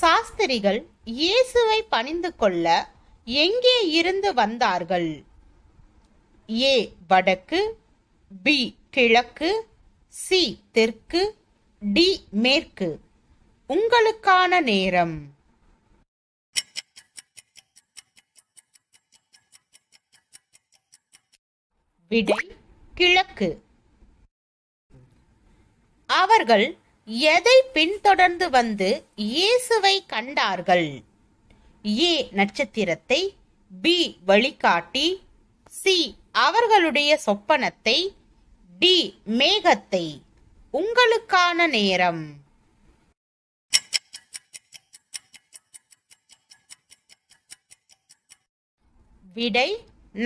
சாஸ்திரிகள் இயேசுவை பணிந்து கொள்ள எங்கே இருந்து வந்தார்கள் ஏ வடக்கு பி கிழக்கு சி தெற்கு டி மேற்கு உங்களுக்கான நேரம் விடை கிழக்கு அவர்கள் எதை பின்தொடர்ந்து வந்து இயேசுவை கண்டார்கள் ஏ நட்சத்திரத்தை பி வழிகாட்டி சி அவர்களுடைய சொப்பனத்தை டி மேகத்தை உங்களுக்கான நேரம் விடை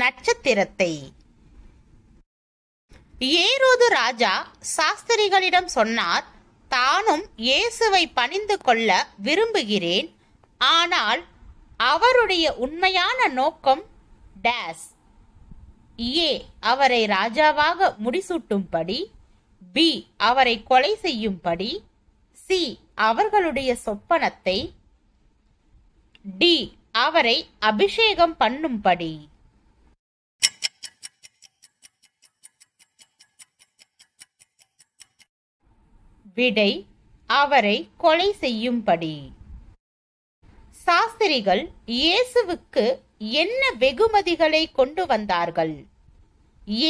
நட்சத்திரத்தை ஏரோது ராஜா சாஸ்திரிகளிடம் சொன்னார் தானும் இயேசுவை பணிந்து கொள்ள விரும்புகிறேன் ஆனால் அவருடைய உண்மையான நோக்கம் டேஸ் ஏ அவரை ராஜாவாக முடிசூட்டும்படி பி அவரை கொலை செய்யும்படி சி அவர்களுடைய சொப்பனத்தை டி அவரை அபிஷேகம் பண்ணும்படி விடை அவரை கொலை செய்யும்படி சாஸ்திரிகள் இயேசுவுக்கு என்ன வெகுமதிகளை கொண்டு வந்தார்கள்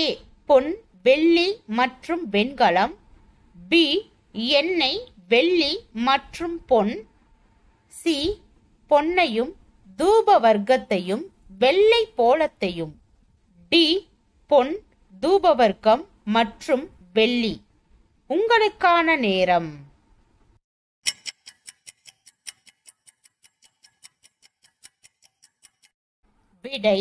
ஏ பொன் வெள்ளி மற்றும் வெண்கலம் பி எண்ணெய் வெள்ளி மற்றும் பொன் சி பொன்னையும் தூப வர்க்கத்தையும் வெள்ளை போலத்தையும் டி பொன் தூபவர்க்கம் மற்றும் வெள்ளி உங்களுக்கான நேரம் விடை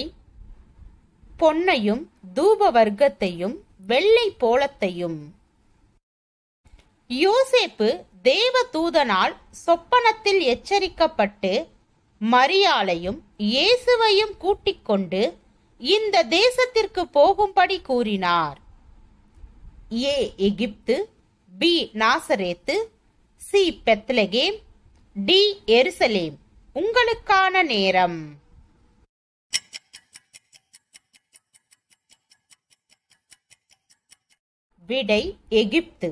பொன்னையும் தூப வர்க்கத்தையும் வெள்ளை போலத்தையும் யோசேப்பு தேவ தூதனால் சொப்பனத்தில் எச்சரிக்கப்பட்டு மரியாளையும் இயேசுவையும் கூட்டிக் கொண்டு இந்த தேசத்திற்கு போகும்படி கூறினார் A Egypt B Nazareth C Bethlehem D Jerusalem உங்களுக்கான நேரம் விடை எகிப்து